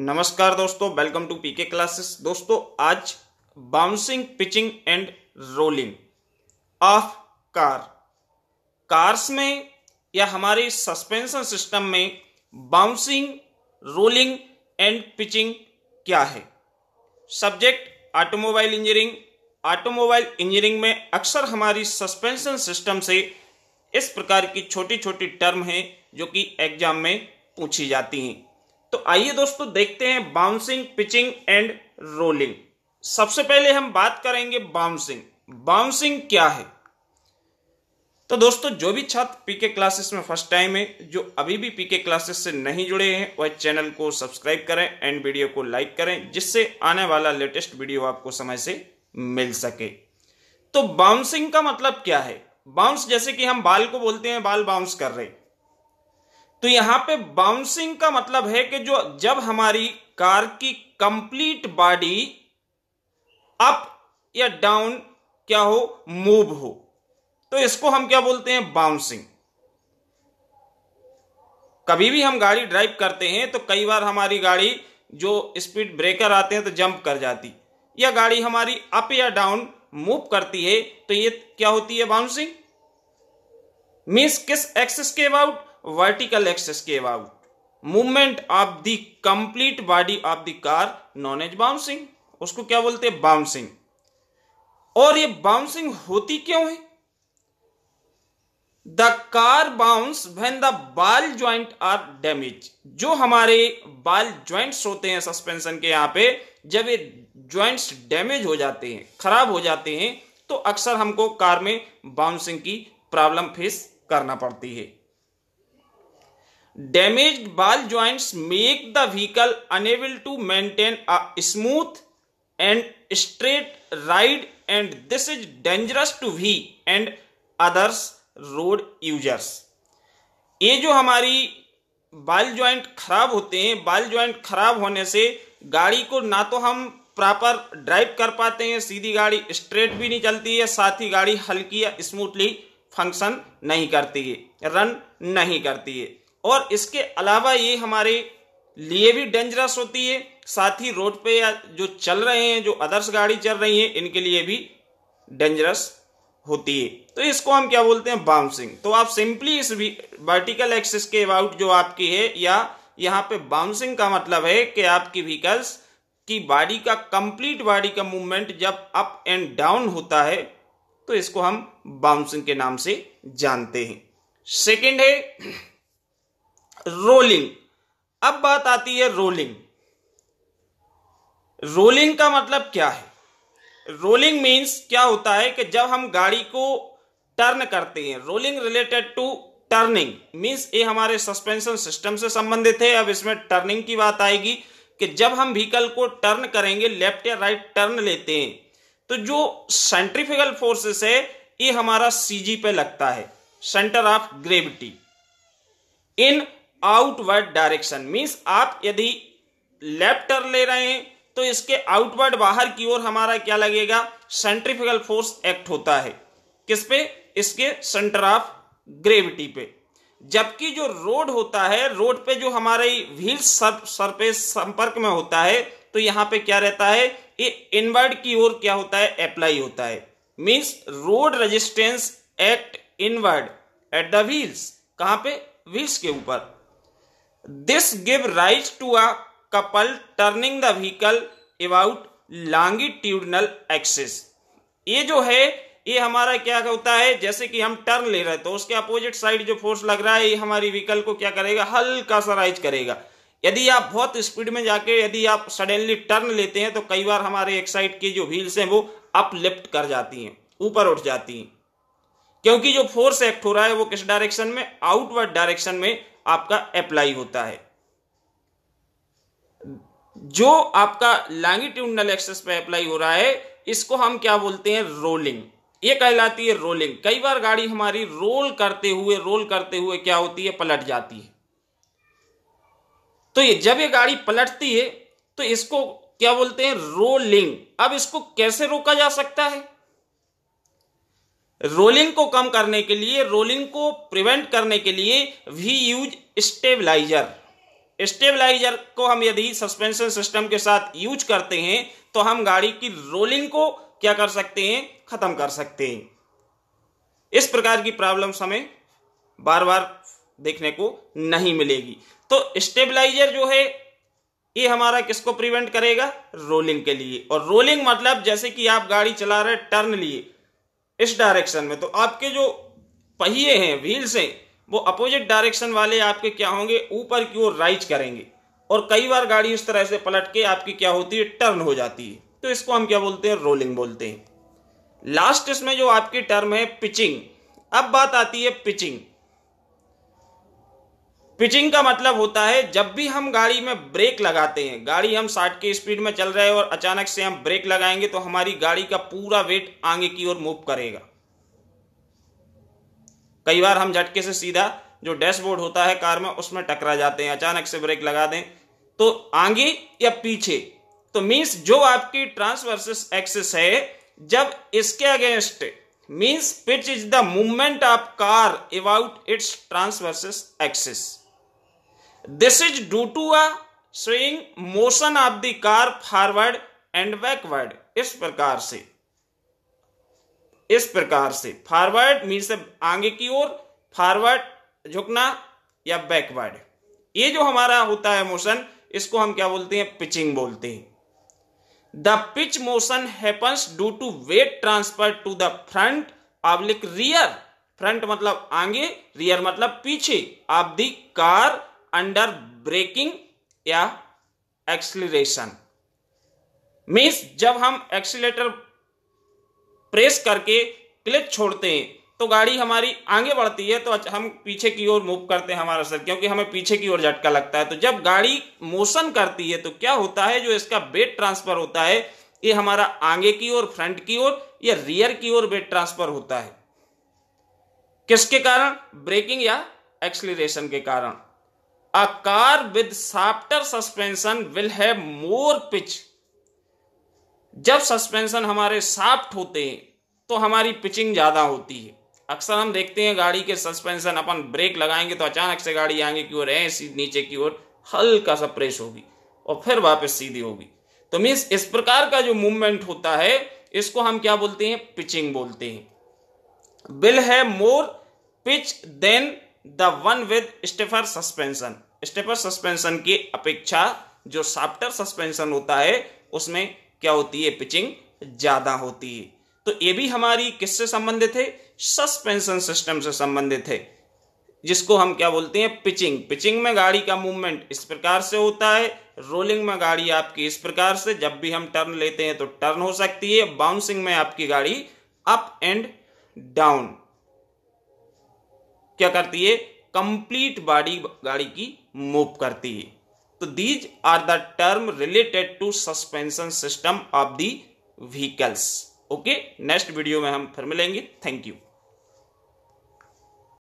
नमस्कार दोस्तों welcome to PK classes दोस्तों आज bouncing pitching and rolling of car cars में या हमारे सस्पेंशन सिस्टम में बाउंसिंग रोलिंग एंड पिचिंग क्या है subject automobile engineering automobile engineering में अक्सर हमारी सस्पेंशन सिस्टम से इस प्रकार की छोटी छोटी टर्म हैं जो कि एग्जाम में पूछी जाती हैं तो आइए दोस्तों देखते हैं बाउंसिंग पिचिंग एंड रोलिंग सबसे पहले हम बात करेंगे बाउंसिंग बाउंसिंग क्या है तो दोस्तों जो भी छात्र पीके क्लासेस में फर्स्ट टाइम है जो अभी भी पीके क्लासेस से नहीं जुड़े हैं वह चैनल को सब्सक्राइब करें एंड वीडियो को लाइक करें जिससे आने वाला लेटेस्ट वीडियो आपको समय से मिल सके तो बाउंसिंग का मतलब क्या है बाउंस जैसे कि हम बाल को बोलते हैं बाल बाउंस कर रहे हैं तो यहां पे बाउंसिंग का मतलब है कि जो जब हमारी कार की कंप्लीट बॉडी अप या डाउन क्या हो मूव हो तो इसको हम क्या बोलते हैं बाउंसिंग कभी भी हम गाड़ी ड्राइव करते हैं तो कई बार हमारी गाड़ी जो स्पीड ब्रेकर आते हैं तो जंप कर जाती या गाड़ी हमारी अप या डाउन मूव करती है तो ये क्या होती है बाउंसिंग मीन्स किस एक्सिस के अबाउट वर्टिकल एक्सेस के about movement of the complete body of the car known as bouncing उसको क्या बोलते हैं बाउंसिंग और ये बाउंसिंग होती क्यों है the car bounce when the ball joint are damage जो हमारे बाल ज्वाइंट्स होते हैं सस्पेंशन के यहां पे जब ये ज्वाइंट्स डैमेज हो जाते हैं खराब हो जाते हैं तो अक्सर हमको कार में बाउंसिंग की प्रॉब्लम फेस करना पड़ती है damaged ball joints make the vehicle unable to maintain a smooth and straight ride and this is dangerous to we and others road users ये जो हमारी बाल ज्वाइंट खराब होते हैं बाल ज्वाइंट खराब होने से गाड़ी को ना तो हम प्रॉपर ड्राइव कर पाते हैं सीधी गाड़ी स्ट्रेट भी नहीं चलती है साथ ही गाड़ी हल्की या स्मूथली फंक्शन नहीं करती है रन नहीं करती है और इसके अलावा ये हमारे लिए भी डेंजरस होती है साथ ही रोड पे या जो चल रहे हैं जो अदर्स गाड़ी चल रही है इनके लिए भी डेंजरस होती है तो इसको हम क्या बोलते हैं बाउंसिंग तो आप सिंपली इस वर्टिकल एक्सिस के अबाउट जो आपकी है या यहाँ पे बाउंसिंग का मतलब है कि आपकी व्हीकल्स की बॉडी का कंप्लीट बॉडी का मूवमेंट जब अप एंड डाउन होता है तो इसको हम बाउंसिंग के नाम से जानते हैं सेकेंड है रोलिंग अब बात आती है रोलिंग रोलिंग का मतलब क्या है रोलिंग मीन्स क्या होता है कि जब हम गाड़ी को टर्न करते हैं rolling related to turning means ये हमारे सस्पेंशन सिस्टम से संबंधित है अब इसमें टर्निंग की बात आएगी कि जब हम व्हीकल को टर्न करेंगे लेफ्ट या राइट टर्न लेते हैं तो जो सेंट्रिफिकल फोर्सेस है ये हमारा सीजी पे लगता है centre of gravity in outward direction means आप यदि लेफ्ट टर्न ले रहे हैं तो इसके आउटवर्ड बाहर की ओर हमारा क्या लगेगा सेंट्रिफिकल फोर्स एक्ट होता है किस पे इसके सेंटर ऑफ ग्रेविटी पे जबकि जो रोड होता है रोड पे जो हमारे व्हील सर सरफेस संपर्क में होता है तो यहां पे क्या रहता है ये इनवर्ड की ओर क्या होता है अप्लाई होता है means road resistance act inward at the wheels कहां पे व्हील्स के ऊपर this give rise to a couple turning the vehicle about longitudinal axis ये जो है ये हमारा क्या होता है जैसे कि हम टर्न ले रहे तो उसके अपोजिट साइड जो फोर्स लग रहा है ये हमारी व्हीकल को क्या करेगा हल्का सा राइज करेगा यदि आप बहुत स्पीड में जाके यदि आप सडनली टर्न लेते हैं तो कई बार हमारे एक साइड की जो व्हील्स हैं वो अपलिफ्ट कर जाती हैं ऊपर उठ जाती हैं क्योंकि जो फोर्स एक्ट हो रहा है वो किस डायरेक्शन में आउटवर्ड डायरेक्शन में आपका अप्लाई होता है जो आपका लैंगिट्यूडनल एक्सेस पे अप्लाई हो रहा है इसको हम क्या बोलते हैं रोलिंग ये कहलाती है रोलिंग कई बार गाड़ी हमारी रोल करते हुए रोल करते हुए क्या होती है पलट जाती है तो ये जब ये गाड़ी पलटती है तो इसको क्या बोलते हैं रोलिंग अब इसको कैसे रोका जा सकता है रोलिंग को कम करने के लिए रोलिंग को प्रिवेंट करने के लिए वी यूज स्टेबलाइजर स्टेबलाइजर को हम यदि सस्पेंशन सिस्टम के साथ यूज करते हैं तो हम गाड़ी की रोलिंग को क्या कर सकते हैं खत्म कर सकते हैं इस प्रकार की प्रॉब्लम हमें बार बार देखने को नहीं मिलेगी तो स्टेबलाइजर जो है ये हमारा किसको प्रिवेंट करेगा रोलिंग के लिए और रोलिंग मतलब जैसे कि आप गाड़ी चला रहे टर्न लिए इस डायरेक्शन में तो आपके जो पहिए हैं व्हील्स हैं वो अपोजिट डायरेक्शन वाले आपके क्या होंगे ऊपर की ओर राइज करेंगे और कई बार गाड़ी इस तरह से पलट के आपकी क्या होती है टर्न हो जाती है तो इसको हम क्या बोलते हैं रोलिंग बोलते हैं लास्ट इसमें जो आपकी टर्म है पिचिंग अब बात आती है पिचिंग पिचिंग का मतलब होता है जब भी हम गाड़ी में ब्रेक लगाते हैं गाड़ी हम साठ की स्पीड में चल रहे हैं और अचानक से हम ब्रेक लगाएंगे तो हमारी गाड़ी का पूरा वेट आगे की ओर मूव करेगा कई बार हम झटके से सीधा जो डैशबोर्ड होता है कार में उसमें टकरा जाते हैं अचानक से ब्रेक लगा दें तो आगे या पीछे तो मीन्स जो आपकी ट्रांसवर्सिस एक्सिस है जब इसके against means pitch is the movement of car about its transverse axis this is due to a swing motion of the car forward and backward इस प्रकार से इस प्रकार से फॉरवर्ड से आगे की ओर फॉरवर्ड झुकना या बैकवर्ड ये जो हमारा होता है मोशन इसको हम क्या बोलते हैं पिचिंग बोलते हैं the pitch motion happens due to weight transfer to the front oblique rear front मतलब आगे रियर मतलब पीछे of the car under braking या एक्सलेशन मीन्स जब हम एक्सीटर प्रेस करके क्लिच छोड़ते हैं तो गाड़ी हमारी आगे बढ़ती है तो हम पीछे की ओर मूव करते हैं हमारा सर क्योंकि हमें पीछे की ओर झटका लगता है तो जब गाड़ी मोशन करती है तो क्या होता है जो इसका वेट ट्रांसफर होता है ये हमारा आगे की ओर फ्रंट की ओर या रियर की ओर वेट ट्रांसफर होता है किसके कारण ब्रेकिंग या एक्सलेशन के कारण a car with softer suspension will have more pitch जब सस्पेंशन हमारे साफ्ट होते हैं तो हमारी पिचिंग ज़्यादा होती है अक्सर हम देखते हैं गाड़ी के सस्पेंशन अपन ब्रेक लगाएंगे तो अचानक से गाड़ी आगे की ओर ऐसी नीचे की ओर हल्का सा प्रेस होगी और फिर वापस सीधी होगी तो मीन्स इस प्रकार का जो मूवमेंट होता है इसको हम क्या बोलते हैं पिचिंग बोलते हैं will have more pitch then the one with stiffer suspension stiffer suspension की अपेक्षा जो साफ्टर सस्पेंशन होता है उसमें क्या होती है पिचिंग ज़्यादा होती है तो ये भी हमारी किससे संबंधित है सस्पेंशन सिस्टम से संबंधित है जिसको हम क्या बोलते हैं पिचिंग पिचिंग में गाड़ी का मूवमेंट इस प्रकार से होता है रोलिंग में गाड़ी आपकी इस प्रकार से जब भी हम टर्न लेते हैं तो टर्न हो सकती है बाउंसिंग में आपकी गाड़ी अप एंड डाउन क्या करती है कंप्लीट बॉडी गाड़ी की मूव करती है तो these are the term related to suspension system of the vehicles okay next video में हम फिर मिलेंगे थैंक यू